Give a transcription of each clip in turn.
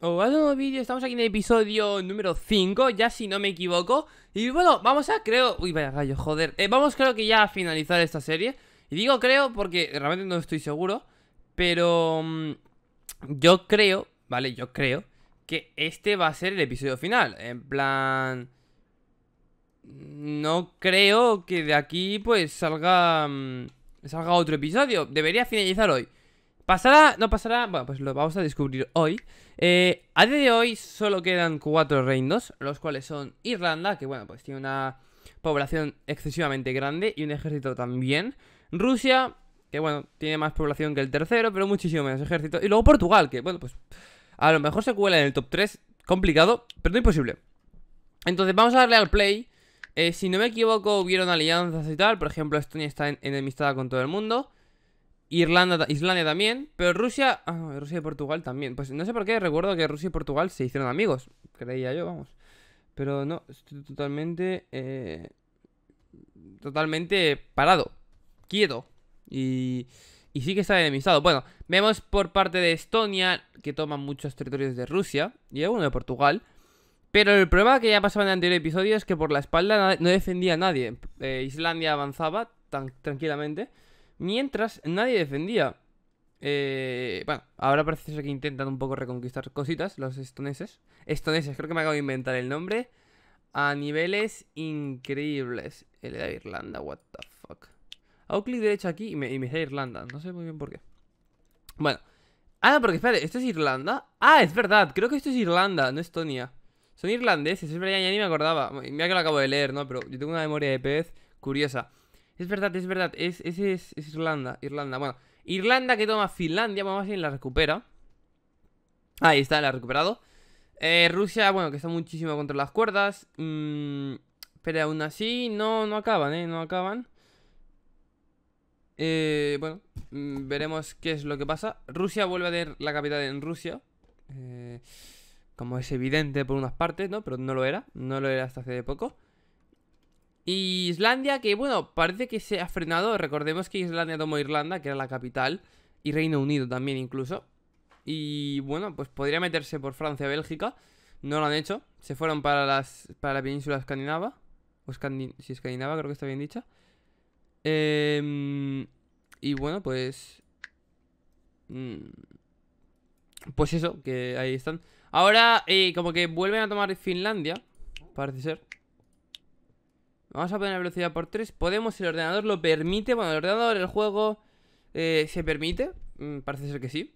Hola nuevo vídeo, estamos aquí en el episodio número 5, ya si no me equivoco Y bueno, vamos a, creo... Uy, vaya gallo, joder eh, Vamos creo que ya a finalizar esta serie Y digo creo porque realmente no estoy seguro Pero... Mm, yo creo, vale, yo creo Que este va a ser el episodio final En plan... No creo que de aquí pues salga... Mm, salga otro episodio Debería finalizar hoy ¿Pasará? ¿No pasará? Bueno, pues lo vamos a descubrir hoy eh, A día de hoy solo quedan cuatro reinos Los cuales son Irlanda, que bueno, pues tiene una población excesivamente grande Y un ejército también Rusia, que bueno, tiene más población que el tercero Pero muchísimo menos ejército Y luego Portugal, que bueno, pues a lo mejor se cuela en el top 3 Complicado, pero no imposible Entonces vamos a darle al play eh, Si no me equivoco hubieron alianzas y tal Por ejemplo, Estonia está en enemistada con todo el mundo Irlanda, Islandia también, pero Rusia, ah, Rusia y Portugal también. Pues no sé por qué recuerdo que Rusia y Portugal se hicieron amigos, creía yo, vamos. Pero no, estoy totalmente, eh, totalmente parado, quieto y, sí que está enemistado. Bueno, vemos por parte de Estonia que toma muchos territorios de Rusia y uno de Portugal. Pero el problema que ya pasaba en el anterior episodio es que por la espalda no defendía a nadie. Eh, Islandia avanzaba tan tranquilamente. Mientras nadie defendía. Eh, bueno, ahora parece ser que intentan un poco reconquistar cositas los estoneses. Estoneses, creo que me acabo de inventar el nombre. A niveles increíbles. El de Irlanda, what the fuck. Hago clic derecho aquí y me, dice Irlanda. No sé muy bien por qué. Bueno. Ah, porque espere, ¿esto es Irlanda? Ah, es verdad, creo que esto es Irlanda, no Estonia. Son irlandeses, es verdad, ya ni me acordaba. Mira que lo acabo de leer, ¿no? Pero yo tengo una memoria de pez curiosa. Es verdad, es verdad. Es, Irlanda, Irlanda. Bueno, Irlanda que toma Finlandia, vamos a ver la recupera. Ahí está, la ha recuperado. Eh, Rusia, bueno, que está muchísimo contra las cuerdas. Mm, pero aún así, no, no acaban, ¿eh? No acaban. Eh, bueno, mm, veremos qué es lo que pasa. Rusia vuelve a tener la capital en Rusia. Eh, como es evidente por unas partes, ¿no? Pero no lo era. No lo era hasta hace poco. Y Islandia, que bueno, parece que se ha frenado. Recordemos que Islandia tomó Irlanda, que era la capital, y Reino Unido también incluso. Y bueno, pues podría meterse por Francia, Bélgica. No lo han hecho. Se fueron para, las, la península escandinava. O si escandinava, creo que está bien dicha. Em, y bueno, pues... Mm, pues eso, que ahí están. Ahora, eh, como que vuelven a tomar Finlandia, parece ser. Vamos a poner velocidad por 3. Podemos, el ordenador lo permite. Bueno, el ordenador, el juego, eh, se permite. Mm, parece ser que sí.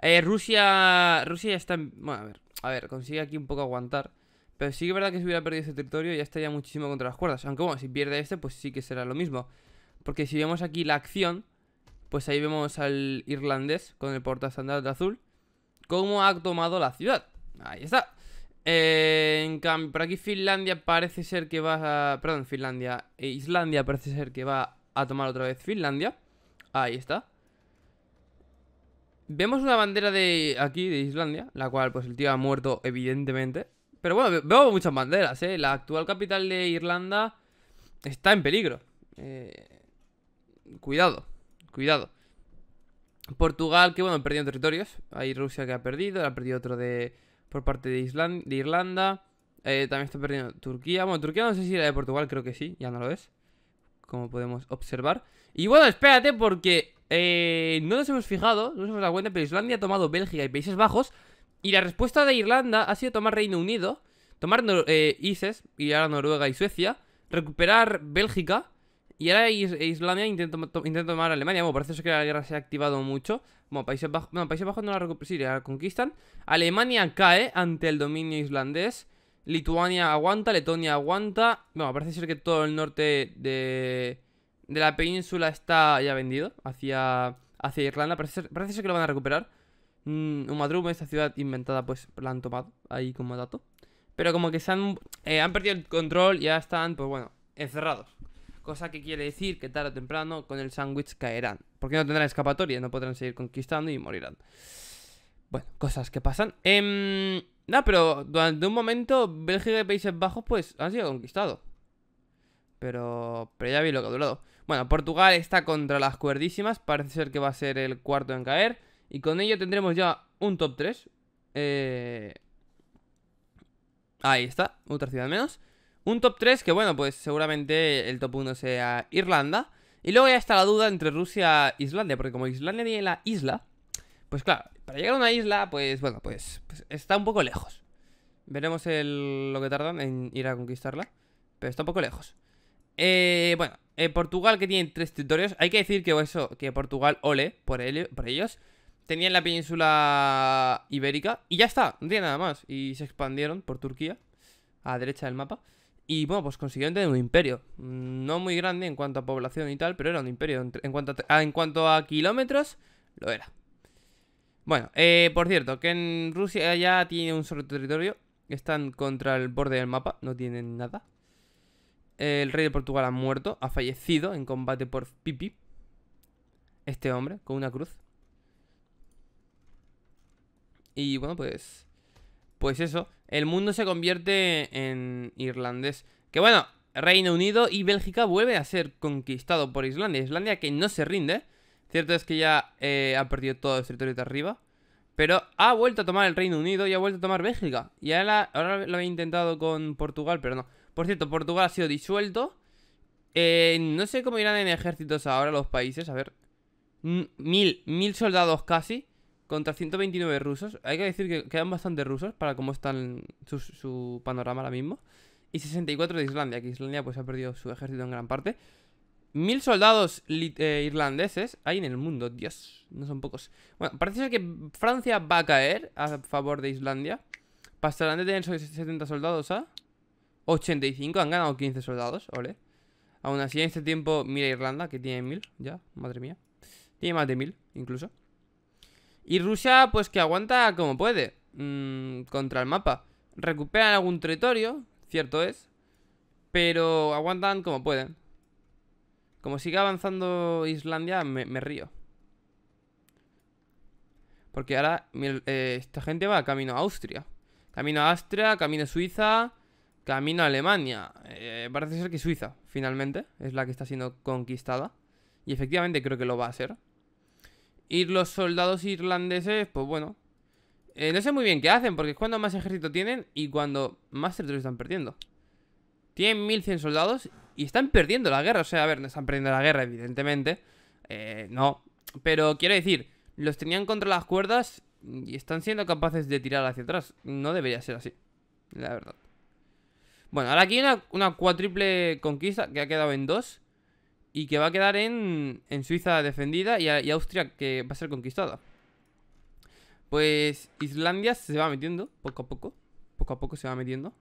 Eh, Rusia. Rusia ya está. Bueno, a ver. A ver, consigue aquí un poco aguantar. Pero sí que es verdad que si hubiera perdido ese territorio ya estaría muchísimo contra las cuerdas. Aunque bueno, si pierde este, pues sí que será lo mismo. Porque si vemos aquí la acción, pues ahí vemos al irlandés con el portaestandarte azul. Cómo ha tomado la ciudad. Ahí está. Eh, en cambio, por aquí Finlandia parece ser que va a... Perdón, Finlandia. e Islandia parece ser que va a tomar otra vez Finlandia. Ahí está. Vemos una bandera de aquí, de Islandia, la cual pues el tío ha muerto evidentemente. Pero bueno, veo muchas banderas, ¿eh? La actual capital de Irlanda está en peligro. Eh, cuidado, cuidado. Portugal, que bueno, perdido territorios. Hay Rusia que ha perdido, ha perdido otro de por parte de, Irlanda. Eh, también está perdiendo Turquía. Bueno, Turquía no sé si era de Portugal, creo que sí, ya no lo es. Como podemos observar. Y bueno, espérate porque eh, no nos hemos fijado, no nos hemos dado cuenta, pero Islandia ha tomado Bélgica y Países Bajos. Y la respuesta de Irlanda ha sido tomar Reino Unido, tomar eh, Ises, y ahora Noruega y Suecia, recuperar Bélgica y ahora Islandia intenta, to tomar Alemania. Bueno, parece que la guerra se ha activado mucho. Bueno, Países Bajos, no, Bajos no la recuperan. Sí, la conquistan. Alemania cae ante el dominio islandés. Lituania aguanta, Letonia aguanta. Bueno, parece ser que todo el norte de, de la península está ya vendido hacia, hacia Irlanda. Parece ser, que lo van a recuperar. Mm, Umadrum, esta ciudad inventada, pues la han tomado ahí como dato. Pero como que se han, eh, han perdido el control y ya están, pues bueno, encerrados cosa que quiere decir que tarde o temprano con el sándwich caerán, porque no tendrán escapatoria, no podrán seguir conquistando y morirán. Bueno, cosas que pasan. Eh, no, pero durante un momento Bélgica y Países Bajos pues han sido conquistados. Pero, pero ya vi lo que ha durado. Bueno, Portugal está contra las cuerdísimas, parece ser que va a ser el cuarto en caer. Y con ello tendremos ya un top 3. Eh, ahí está, otra ciudad menos. Un top 3 que, bueno, pues seguramente el top 1 sea Irlanda. Y luego ya está la duda entre Rusia e Islandia, porque como Islandia tiene la isla, pues claro, para llegar a una isla, pues bueno, pues, pues está un poco lejos. Veremos lo que tardan en ir a conquistarla, pero está un poco lejos. Eh, bueno, eh, Portugal que tiene tres territorios, hay que decir que eso, que Portugal ole por, por ellos. Tenían la península ibérica y ya está, no tiene nada más. Y se expandieron por Turquía, a la derecha del mapa. Y bueno, pues consiguió tener un imperio. Mm, no muy grande en cuanto a población y tal, pero era un imperio. Ah, en cuanto a, kilómetros, lo era. Bueno, eh, por cierto, que en Rusia ya tiene un solo territorio. Están contra el borde del mapa, no tienen nada. El rey de Portugal ha muerto, ha fallecido en combate por Pipi. Este hombre, con una cruz. Y bueno, pues pues eso, el mundo se convierte en irlandés. Que bueno, Reino Unido y Bélgica vuelve a ser conquistado por Islandia. Islandia que no se rinde. Cierto es que ya eh, ha perdido todo el territorio de arriba. Pero ha vuelto a tomar el Reino Unido y ha vuelto a tomar Bélgica. Y ahora, lo había intentado con Portugal, pero no. Por cierto, Portugal ha sido disuelto. Eh, no sé cómo irán en ejércitos ahora los países. A ver. Mil, mil soldados casi contra 129 rusos. Hay que decir que quedan bastante rusos para cómo están su, panorama ahora mismo. Y 64 de Islandia, que Islandia pues ha perdido su ejército en gran parte. Mil soldados eh, irlandeses hay en el mundo, Dios, no son pocos. Bueno, parece ser que Francia va a caer a favor de Islandia. Pasarán de 70 soldados a 85, han ganado 15 soldados, ole. Aún así, en este tiempo, mira Irlanda, que tiene mil, ya, madre mía. Tiene más de mil, incluso. Y Rusia, pues que aguanta como puede. Mm, contra el mapa. Recuperan algún territorio, cierto es. Pero aguantan como pueden. Como sigue avanzando Islandia, me, río. Porque ahora eh, esta gente va camino a Austria. Camino a Austria, camino a Suiza, camino a Alemania. Eh, parece ser que Suiza, finalmente, es la que está siendo conquistada. Y efectivamente creo que lo va a ser. Y los soldados irlandeses, pues bueno. Eh, no sé muy bien qué hacen, porque es cuando más ejército tienen y cuando más territorio están perdiendo. Tienen 1100 soldados y están perdiendo la guerra. O sea, a ver, no están perdiendo la guerra, evidentemente. Eh, no. Pero quiero decir, los tenían contra las cuerdas y están siendo capaces de tirar hacia atrás. No debería ser así, la verdad. Bueno, ahora aquí hay una, una cuatriple conquista que ha quedado en dos y que va a quedar en, Suiza defendida y, Austria que va a ser conquistada. Pues Islandia se va metiendo poco a poco. Poco a poco se va metiendo.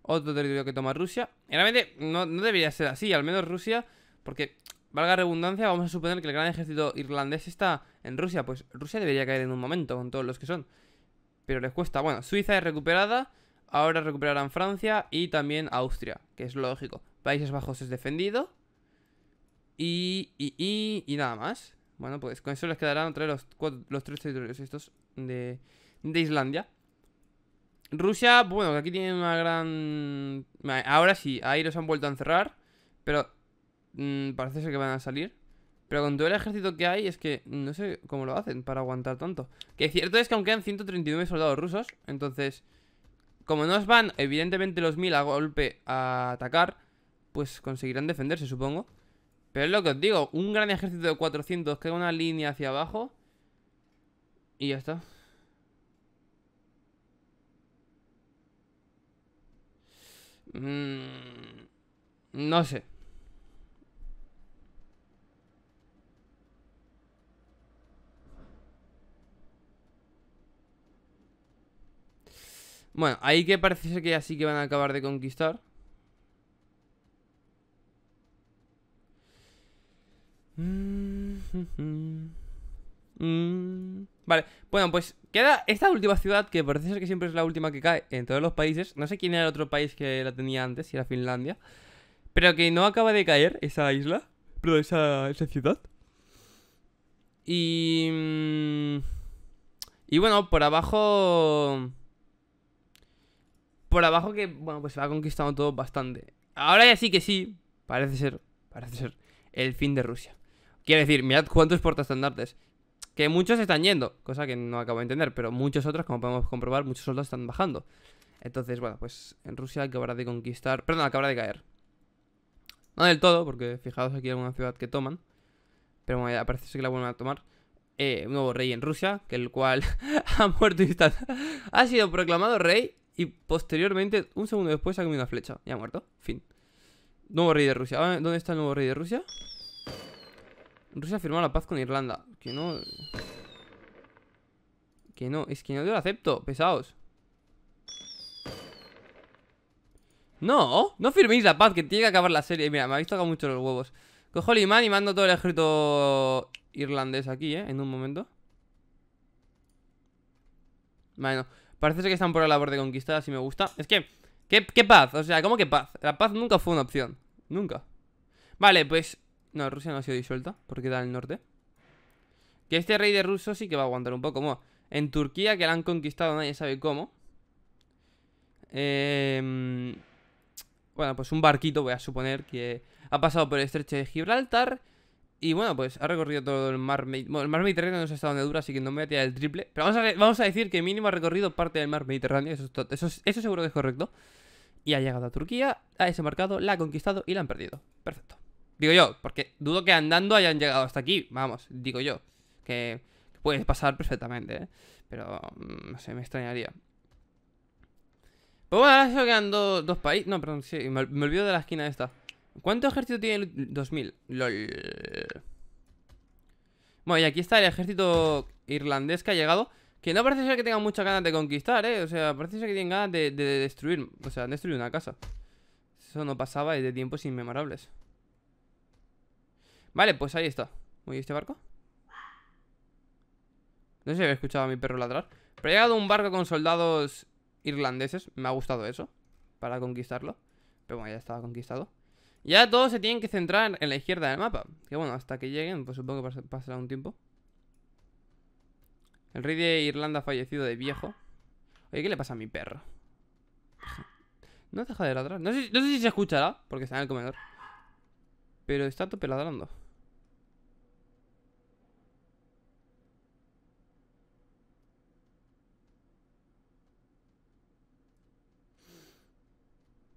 Otro territorio que toma Rusia. Realmente no, no debería ser así, al menos Rusia, porque valga redundancia, vamos a suponer que el gran ejército irlandés está en Rusia. Pues Rusia debería caer en un momento con todos los que son. Pero les cuesta. Bueno, Suiza es recuperada. Ahora recuperarán Francia y también Austria, que es lógico. Países Bajos es defendido. Y, y, nada más. Bueno, pues con eso les quedarán otra los, los tres territorios estos de, de Islandia. Rusia, bueno, aquí tienen una gran... Ahora sí, ahí los han vuelto a encerrar, pero mm, parece ser que van a salir. Pero con todo el ejército que hay es que no sé cómo lo hacen para aguantar tanto. Que cierto es que aunque quedan 139 soldados rusos, entonces... Como no os van, evidentemente, los mil a golpe a atacar, pues conseguirán defenderse, supongo. Pero es lo que os digo, un gran ejército de 400 que una línea hacia abajo y ya está. Mm, no sé. Bueno, ahí que parece que ya sí que van a acabar de conquistar. Mm, vale, bueno, pues queda esta última ciudad que parece ser que siempre es la última que cae en todos los países. No sé quién era el otro país que la tenía antes, si era Finlandia. Pero que no acaba de caer esa isla, pero esa, ciudad. Y... Mm, y bueno, por abajo... Por abajo que, bueno, pues se ha conquistado todo bastante. Ahora ya sí que sí, parece ser, parece ser el fin de Rusia. Quiero decir, mirad cuántos portaestandartes. Que muchos están yendo, cosa que no acabo de entender, pero muchos otros, como podemos comprobar, muchos soldados están bajando. Entonces, bueno, pues en Rusia acabará de conquistar... Perdón, acabará de caer. No del todo, porque fijaos aquí en una ciudad que toman. Pero bueno, parece que la vuelven a tomar. Eh, un nuevo rey en Rusia, que el cual ha muerto y está ha sido proclamado rey y posteriormente, un segundo después, ha comido una flecha. Y ha muerto. Fin. Nuevo rey de Rusia. Ah, ¿Dónde está el nuevo rey de Rusia? Rusia firmó la paz con Irlanda. Que no... Que no, es que no lo acepto, Pesaos No, no firméis la paz, que tiene que acabar la serie. Mira, me ha visto tocado mucho los huevos. Cojo el imán y mando todo el ejército irlandés aquí, ¿eh? En un momento. Bueno, parece que están por la labor de conquistar, si me gusta. Es que, ¿qué, ¿qué paz? O sea, ¿cómo que paz? La paz nunca fue una opción. Nunca. Vale, pues no, Rusia no ha sido disuelta Porque da el norte Que este rey de rusos sí que va a aguantar un poco en Turquía que la han conquistado Nadie sabe cómo em, Bueno, pues un barquito voy a suponer Que ha pasado por el estrecho de Gibraltar y bueno, pues ha recorrido todo el mar Mediterráneo. Bueno, el mar Mediterráneo no ha estado dónde dura, así que no me voy a tirar el triple. Pero vamos a, decir que mínimo ha recorrido parte del mar Mediterráneo. Eso, eso seguro que es correcto. Y ha llegado a Turquía, ha desembarcado, la ha conquistado y la han perdido. Perfecto. Digo yo, porque dudo que andando hayan llegado hasta aquí, vamos, digo yo. Que, puede pasar perfectamente, ¿eh? Pero, mm, no sé, me extrañaría. Pues bueno, ahora quedan dos países. No, perdón, sí, me, olvido de la esquina esta. ¿Cuánto ejército tiene el 2000? LOL. Bueno, y aquí está el ejército irlandés que ha llegado. Que no parece ser que tenga muchas ganas de conquistar, ¿eh? O sea, parece ser que tienen ganas de, de destruir. O sea, han destruido una casa. Eso no pasaba desde tiempos inmemorables. Vale, pues ahí está. muy ¿este barco? No sé si había escuchado a mi perro ladrar. Pero ha llegado un barco con soldados irlandeses. Me ha gustado eso. Para conquistarlo. Pero bueno, ya estaba conquistado. Ya todos se tienen que centrar en la izquierda del mapa. Que bueno, hasta que lleguen, pues supongo que pasará un tiempo. El rey de Irlanda ha fallecido de viejo. Oye, ¿qué le pasa a mi perro? No deja de ladrar. No sé, no sé si se escuchará, porque está en el comedor. Pero está tope ladrando.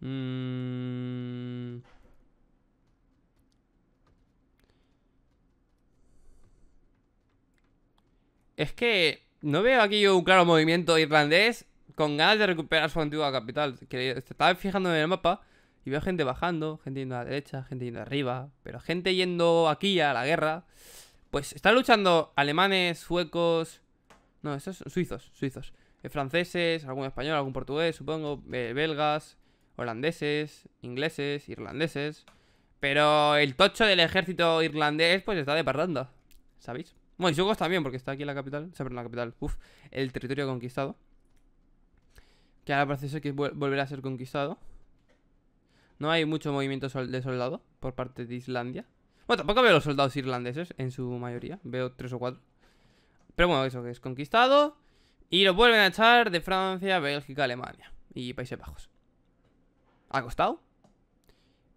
Mm. Es que no veo aquí un claro movimiento irlandés con ganas de recuperar su antigua capital. estaba fijando en el mapa y veo gente bajando, gente yendo a la derecha, gente yendo arriba, pero gente yendo aquí a la guerra. Pues están luchando alemanes, suecos. No, esos son suizos, suizos. Eh, franceses, algún español, algún portugués, supongo. Eh, belgas holandeses, ingleses, irlandeses. Pero el tocho del ejército irlandés pues está de parranda, ¿sabéis? Bueno, y también, porque está aquí en la capital, sobre en la capital, Uf, el territorio conquistado. Que ahora parece ser que volverá a ser conquistado. No hay mucho movimiento de soldado por parte de Islandia. Bueno, tampoco veo los soldados irlandeses en su mayoría. Veo tres o cuatro. Pero bueno, eso que es conquistado. Y lo vuelven a echar de Francia, Bélgica, Alemania y Países Bajos. Ha costado.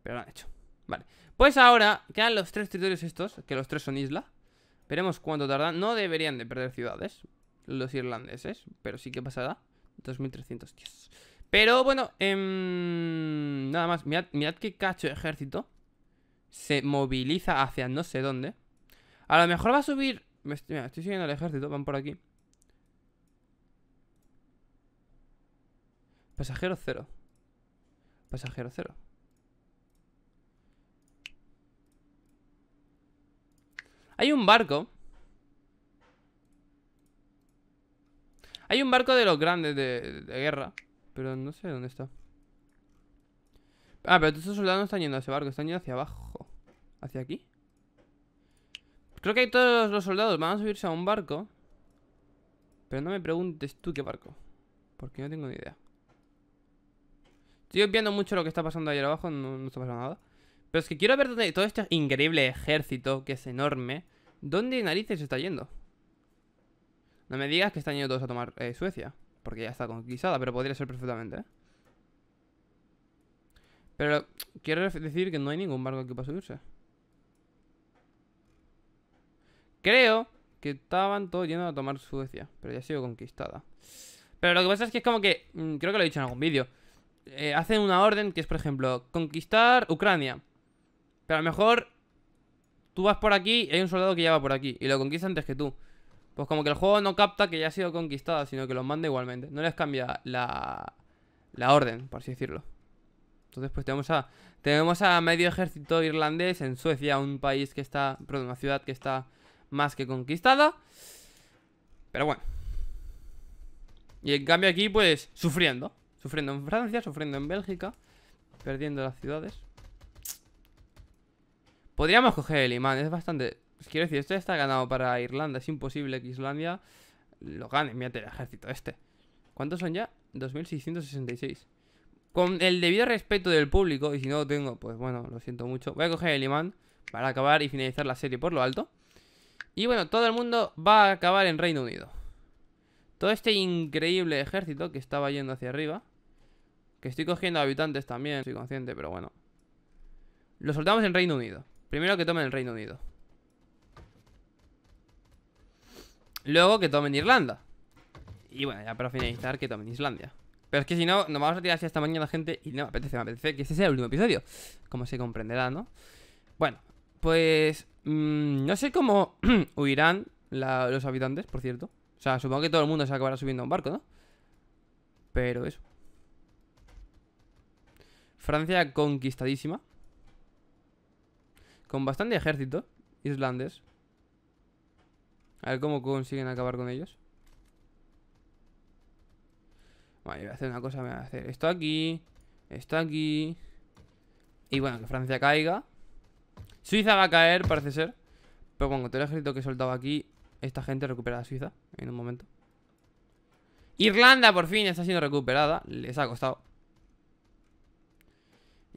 Pero lo han hecho. Vale. Pues ahora quedan los tres territorios estos, que los tres son isla. Veremos cuánto tardan. No deberían de perder ciudades los irlandeses, pero sí que pasará. 2310. Pero bueno, em, nada más. Mirad, mirad qué cacho ejército se moviliza hacia no sé dónde. A lo mejor va a subir... estoy siguiendo el ejército, van por aquí. Pasajero cero. Pasajero cero. Hay un barco. Hay un barco de los grandes de, guerra. Pero no sé dónde está. Ah, pero todos estos soldados no están yendo a ese barco. Están yendo hacia abajo. ¿Hacia aquí? Creo que hay todos los soldados. Van a subirse a un barco. Pero no me preguntes tú qué barco. Porque no tengo ni idea. Estoy viendo mucho lo que está pasando ahí abajo, no, está pasando nada. Pero es que quiero ver todo este increíble ejército, que es enorme, ¿dónde narices está yendo? No me digas que están yendo todos a tomar eh, Suecia, porque ya está conquistada, pero podría ser perfectamente, ¿eh? Pero quiero decir que no hay ningún barco que pueda subirse. Creo que estaban todos yendo a tomar Suecia, pero ya ha sido conquistada. Pero lo que pasa es que es como que, mm, creo que lo he dicho en algún vídeo, eh, hacen una orden que es, por ejemplo, conquistar Ucrania. Pero a lo mejor tú vas por aquí y hay un soldado que ya va por aquí y lo conquista antes que tú. Pues como que el juego no capta que ya ha sido conquistada, sino que lo manda igualmente. No les cambia la, la orden, por así decirlo. Entonces pues tenemos a, tenemos a medio ejército irlandés en Suecia, un país que está, perdón, una ciudad que está más que conquistada. Pero bueno. Y en cambio aquí pues sufriendo. Sufriendo en Francia, sufriendo en Bélgica. Perdiendo las ciudades. Podríamos coger el imán, es bastante... Quiero decir, esto está ganado para Irlanda. Es imposible que Islandia lo gane. Mírate el ejército este. ¿Cuántos son ya? 2666. Con el debido respeto del público, y si no lo tengo, pues bueno, lo siento mucho. Voy a coger el imán para acabar y finalizar la serie por lo alto. Y bueno, todo el mundo va a acabar en Reino Unido. Todo este increíble ejército que estaba yendo hacia arriba que estoy cogiendo habitantes también, soy consciente, pero bueno. Lo soltamos en Reino Unido. Primero que tomen el Reino Unido. Luego que tomen Irlanda. Y bueno, ya para finalizar, que tomen Islandia. Pero es que si no, nos vamos a tirar así hasta mañana, gente. Y no me apetece, me apetece que este sea el último episodio. Como se comprenderá, ¿no? Bueno, pues. Mm, no sé cómo huirán los habitantes, por cierto. O sea, supongo que todo el mundo se acabará subiendo a un barco, ¿no? Pero eso. Francia conquistadísima. Con bastante ejército. Islandes. A ver cómo consiguen acabar con ellos. Vale, voy a hacer una cosa. Voy a hacer esto aquí. Esto aquí. Y bueno, que Francia caiga. Suiza va a caer, parece ser. Pero bueno, con todo el ejército que he soltado aquí, esta gente recupera a Suiza en un momento. Irlanda por fin está siendo recuperada. Les ha costado.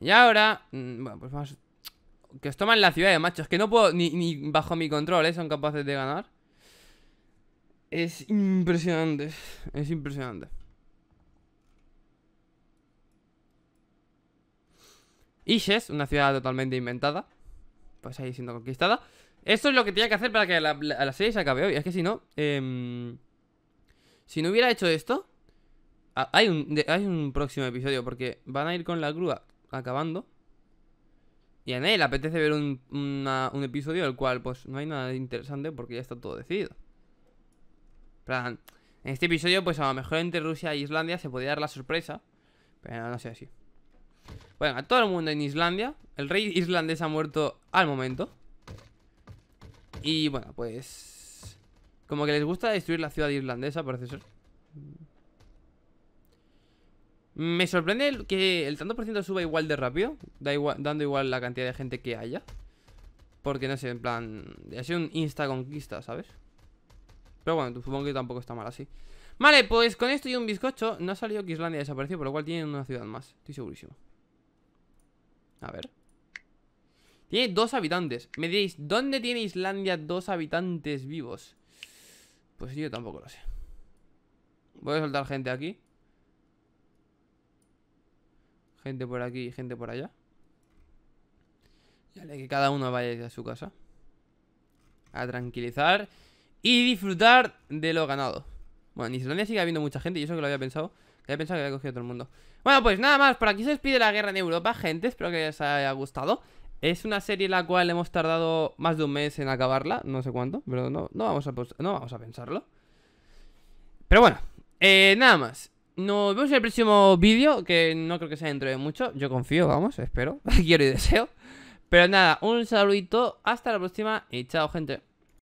Y ahora, mm, bueno, pues vamos... Que os toman la ciudad de machos, que no puedo, ni, bajo mi control, ¿eh? Son capaces de ganar. Es impresionante, es impresionante. Ishes, una ciudad totalmente inventada. Pues ahí siendo conquistada. Esto es lo que tenía que hacer para que la, la, serie se acabe hoy. Es que si no... Em, si no hubiera hecho esto... Hay un, hay un próximo episodio porque van a ir con la grúa acabando. Y a él apetece ver un, episodio del cual pues no hay nada interesante porque ya está todo decidido. plan, en este episodio pues a lo mejor entre Rusia e Islandia se podía dar la sorpresa. Pero no sé así. Bueno, a todo el mundo en Islandia. El rey islandés ha muerto al momento. Y bueno, pues... Como que les gusta destruir la ciudad islandesa, parece ser. Me sorprende que el tanto por ciento suba igual de rápido, dando igual la cantidad de gente que haya. Porque no sé, en plan, ha sido un insta conquista, ¿sabes? Pero bueno, supongo que tampoco está mal así. Vale, pues con esto y un bizcocho no ha salido que Islandia desapareció, por lo cual tiene una ciudad más, estoy segurísimo. A ver. Tiene dos habitantes. Me diréis, ¿dónde tiene Islandia dos habitantes vivos? Pues yo tampoco lo sé. Voy a soltar gente aquí. Gente por aquí y gente por allá. Ya que cada uno vaya a su casa. A tranquilizar y disfrutar de lo ganado. Bueno, en Islandia sigue habiendo mucha gente y eso que lo había pensado. Que había pensado que había cogido todo el mundo. Bueno, pues nada más. Por aquí se despide la guerra en Europa, gente. Espero que les haya gustado. Es una serie en la cual hemos tardado más de un mes en acabarla, no sé cuánto, pero no, no, vamos, a, no vamos a pensarlo. Pero bueno, eh, nada más. Nos vemos en el próximo vídeo, que no creo que sea dentro de mucho. Yo confío, vamos, espero, quiero y deseo. Pero nada, un saludito, hasta la próxima y chao, gente.